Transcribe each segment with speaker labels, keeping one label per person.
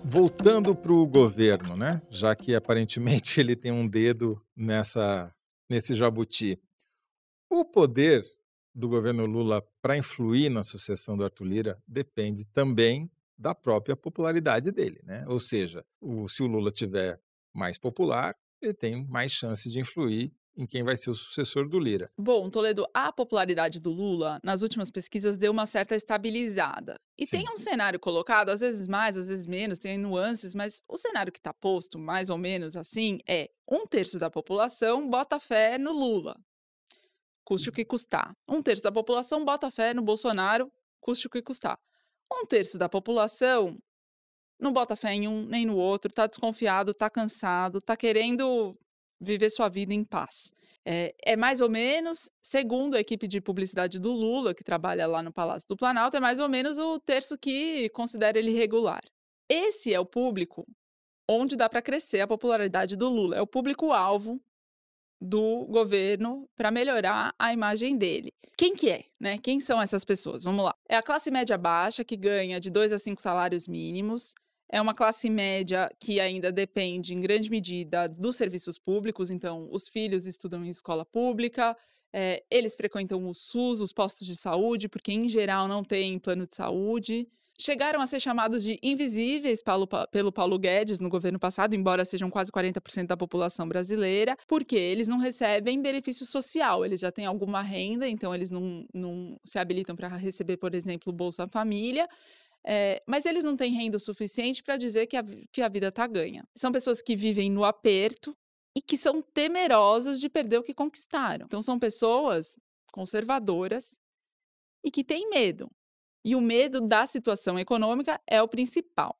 Speaker 1: Voltando para o governo, né? já que aparentemente ele tem um dedo nessa, nesse jabuti. O poder do governo Lula para influir na sucessão do Arthur Lira depende também da própria popularidade dele. Né? Ou seja, o, se o Lula tiver mais popular, ele tem mais chance de influir em quem vai ser o sucessor do Lira.
Speaker 2: Bom, Toledo, a popularidade do Lula nas últimas pesquisas deu uma certa estabilizada. E Sim. tem um cenário colocado, às vezes mais, às vezes menos, tem nuances, mas o cenário que está posto, mais ou menos assim, é um terço da população bota fé no Lula, custe o que custar. Um terço da população bota fé no Bolsonaro, custe o que custar. Um terço da população não bota fé em um nem no outro, tá desconfiado, tá cansado, tá querendo viver sua vida em paz. É, é, mais ou menos, segundo a equipe de publicidade do Lula, que trabalha lá no Palácio do Planalto, é mais ou menos o terço que considera ele regular. Esse é o público onde dá para crescer a popularidade do Lula. É o público-alvo do governo para melhorar a imagem dele. Quem que é, né? Quem são essas pessoas? Vamos lá. É a classe média baixa que ganha de dois a cinco salários mínimos, é uma classe média que ainda depende, em grande medida, dos serviços públicos, então, os filhos estudam em escola pública, é, eles frequentam o SUS, os postos de saúde, porque, em geral, não tem plano de saúde chegaram a ser chamados de invisíveis pelo Paulo Guedes no governo passado, embora sejam quase 40% da população brasileira, porque eles não recebem benefício social, eles já têm alguma renda, então eles não, não se habilitam para receber, por exemplo, Bolsa Família, é, mas eles não têm renda o suficiente para dizer que a, que a vida está ganha. São pessoas que vivem no aperto e que são temerosas de perder o que conquistaram. Então, são pessoas conservadoras e que têm medo. E o medo da situação econômica é o principal.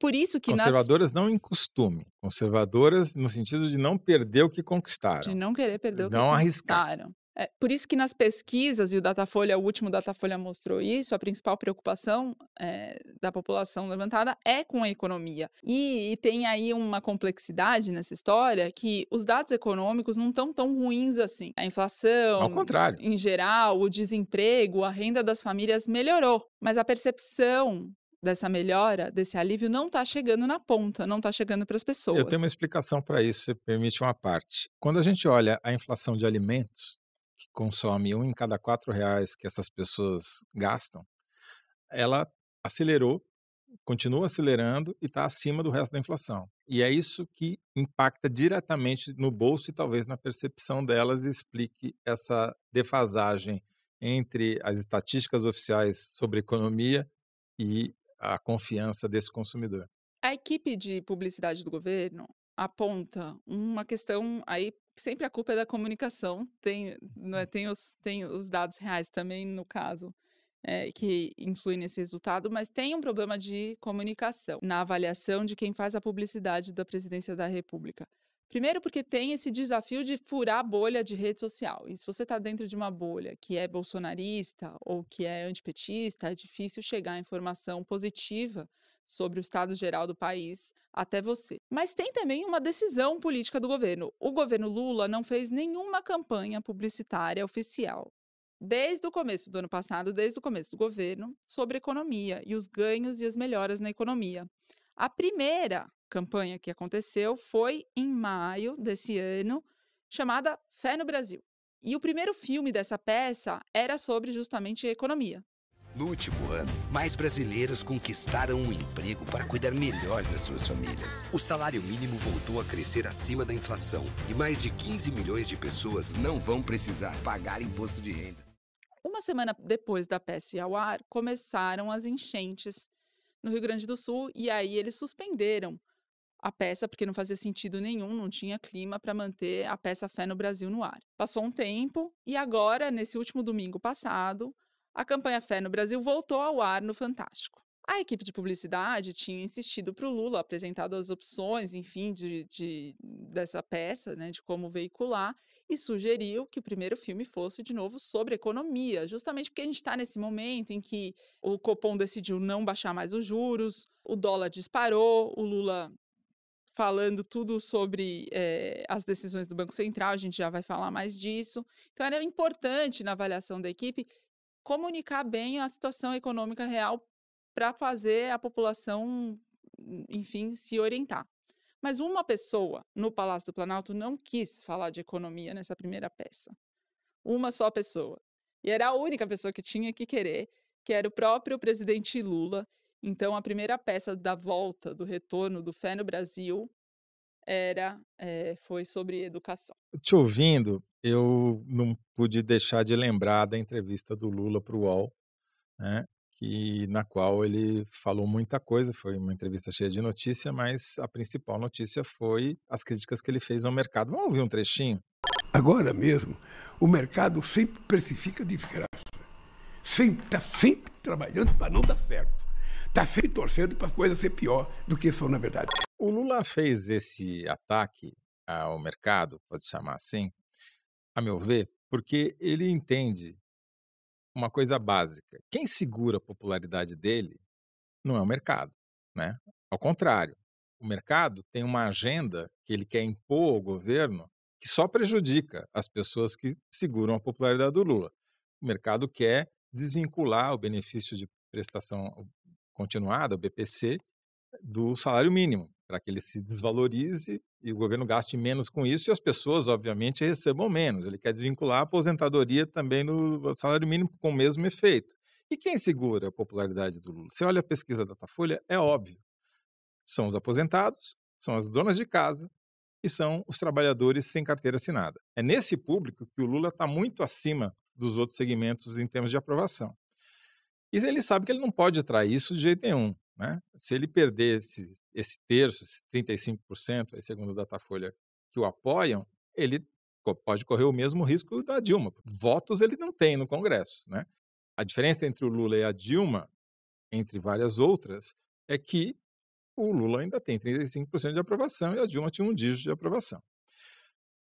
Speaker 2: Por isso que conservadoras
Speaker 1: nas... não em costume, conservadoras no sentido de não perder o que conquistaram, de
Speaker 2: não querer perder o não que arriscar. conquistaram. É, por isso que nas pesquisas, e o Datafolha, o último Datafolha mostrou isso, a principal preocupação é, da população levantada é com a economia. E, e, tem aí uma complexidade nessa história que os dados econômicos não estão tão ruins assim. A inflação, ao contrário. em geral, o desemprego, a renda das famílias melhorou, mas a percepção dessa melhora, desse alívio, não está chegando na ponta, não está chegando para as pessoas. Eu tenho uma
Speaker 1: explicação para isso, se permite uma parte. Quando a gente olha a inflação de alimentos, que consome um em cada quatro reais que essas pessoas gastam, ela acelerou, continua acelerando e está acima do resto da inflação. E é isso que impacta diretamente no bolso e talvez na percepção delas e explique essa defasagem entre as estatísticas oficiais sobre economia e a confiança desse consumidor.
Speaker 2: A equipe de publicidade do governo aponta uma questão aí sempre a culpa é da comunicação tem é tem os tem os dados reais também no caso é, que influi nesse resultado, mas tem um problema de comunicação na avaliação de quem faz a publicidade da presidência da República. Primeiro, porque tem esse desafio de furar a bolha de rede social. E se você está dentro de uma bolha que é bolsonarista ou que é antipetista, é difícil chegar à informação positiva sobre o estado geral do país até você. Mas tem também uma decisão política do governo. O governo Lula não fez nenhuma campanha publicitária oficial. Desde o começo do ano passado, desde o começo do governo, sobre economia e os ganhos e as melhoras na economia. A primeira campanha que aconteceu foi em maio desse ano, chamada Fé no Brasil. E o primeiro filme dessa peça era sobre justamente economia. No último ano, mais brasileiros conquistaram um emprego para cuidar melhor das suas famílias. O salário mínimo voltou a crescer acima da inflação e mais de 15 milhões de pessoas não vão precisar pagar imposto de renda. Uma semana depois da peça ao ar, começaram as enchentes no Rio Grande do Sul e aí eles suspenderam a peça porque não fazia sentido nenhum, não tinha clima para manter a peça Fé no Brasil no ar. Passou um tempo e agora, nesse último domingo passado, a campanha Fé no Brasil voltou ao ar no Fantástico. A equipe de publicidade tinha insistido para o Lula, apresentado as opções, enfim, de, de, dessa peça, né, de como veicular, e sugeriu que o primeiro filme fosse, de novo, sobre economia, justamente porque a gente está nesse momento em que o Copom decidiu não baixar mais os juros, o dólar disparou, o Lula falando tudo sobre é, as decisões do Banco Central, a gente já vai falar mais disso. Então, era importante na avaliação da equipe comunicar bem a situação econômica real para fazer a população, enfim, se orientar. Mas uma pessoa no Palácio do Planalto não quis falar de economia nessa primeira peça. Uma só pessoa. E era a única pessoa que tinha que querer, que era o próprio presidente Lula. Então, a primeira peça da volta, do retorno do Fé no Brasil, era é, foi sobre educação.
Speaker 1: Te ouvindo, eu não pude deixar de lembrar da entrevista do Lula para o UOL, né, que, na qual ele falou muita coisa, foi uma entrevista cheia de notícia, mas a principal notícia foi as críticas que ele fez ao mercado. Vamos ouvir um trechinho? Agora mesmo, o mercado sempre precifica de Sempre, está sempre trabalhando para não dar certo. Está sempre torcendo para as coisas ser pior do que são na verdade o Lula fez esse ataque ao mercado, pode chamar assim, a meu ver, porque ele entende uma coisa básica. Quem segura a popularidade dele não é o mercado, né? Ao contrário, o mercado tem uma agenda que ele quer impor ao governo que só prejudica as pessoas que seguram a popularidade do Lula. O mercado quer desvincular o benefício de prestação continuada, o BPC, do salário mínimo para que ele se desvalorize e o governo gaste menos com isso e as pessoas, obviamente, recebam menos. Ele quer desvincular a aposentadoria também do salário mínimo com o mesmo efeito. E quem segura a popularidade do Lula? Você olha a pesquisa da Datafolha, é óbvio. São os aposentados, são as donas de casa e são os trabalhadores sem carteira assinada. É nesse público que o Lula está muito acima dos outros segmentos em termos de aprovação. E ele sabe que ele não pode trair isso de jeito nenhum. Né? Se ele perder esse, esse terço, esse 35%, aí segundo o Datafolha, que o apoiam, ele pode correr o mesmo risco da Dilma. Votos ele não tem no Congresso. Né? A diferença entre o Lula e a Dilma, entre várias outras, é que o Lula ainda tem 35% de aprovação e a Dilma tinha um dígito de aprovação.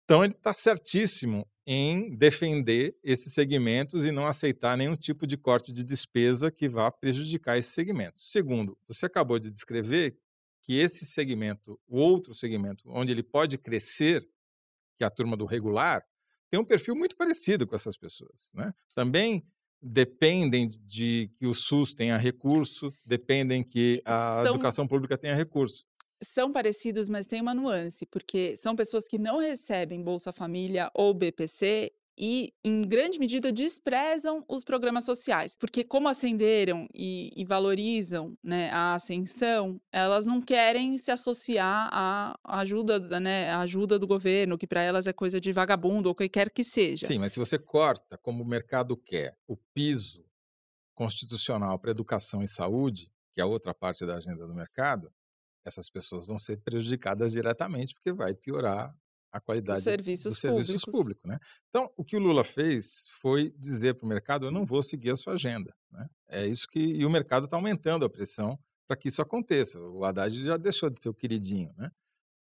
Speaker 1: Então, ele está certíssimo em defender esses segmentos e não aceitar nenhum tipo de corte de despesa que vá prejudicar esses segmentos. Segundo, você acabou de descrever que esse segmento, o outro segmento, onde ele pode crescer, que é a turma do regular, tem um perfil muito parecido com essas pessoas. Né? Também dependem de que o SUS tenha recurso, dependem que a São... educação pública tenha recurso
Speaker 2: são parecidos, mas tem uma nuance, porque são pessoas que não recebem Bolsa Família ou BPC e, em grande medida, desprezam os programas sociais, porque como ascenderam e, e valorizam né, a ascensão, elas não querem se associar à ajuda, né, à ajuda do governo, que para elas é coisa de vagabundo ou que quer que seja. Sim,
Speaker 1: mas se você corta, como o mercado quer, o piso constitucional para educação e saúde, que é outra parte da agenda do mercado, essas pessoas vão ser prejudicadas diretamente, porque vai piorar a qualidade serviços dos serviços públicos. públicos né? Então, o que o Lula fez foi dizer para o mercado: eu não vou seguir a sua agenda. Né? É isso que. E o mercado está aumentando a pressão para que isso aconteça. O Haddad já deixou de ser o queridinho, né?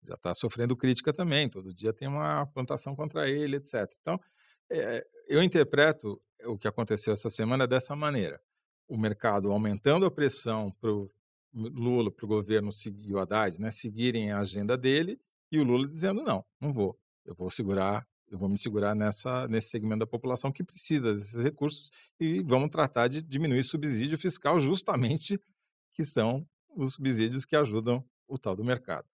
Speaker 1: já está sofrendo crítica também, todo dia tem uma plantação contra ele, etc. Então, é, eu interpreto o que aconteceu essa semana dessa maneira: o mercado aumentando a pressão para o Lula para o governo seguir o Haddad, né, seguirem a agenda dele e o Lula dizendo não, não vou, eu vou segurar, eu vou me segurar nessa nesse segmento da população que precisa desses recursos e vamos tratar de diminuir subsídio fiscal justamente que são os subsídios que ajudam o tal do mercado.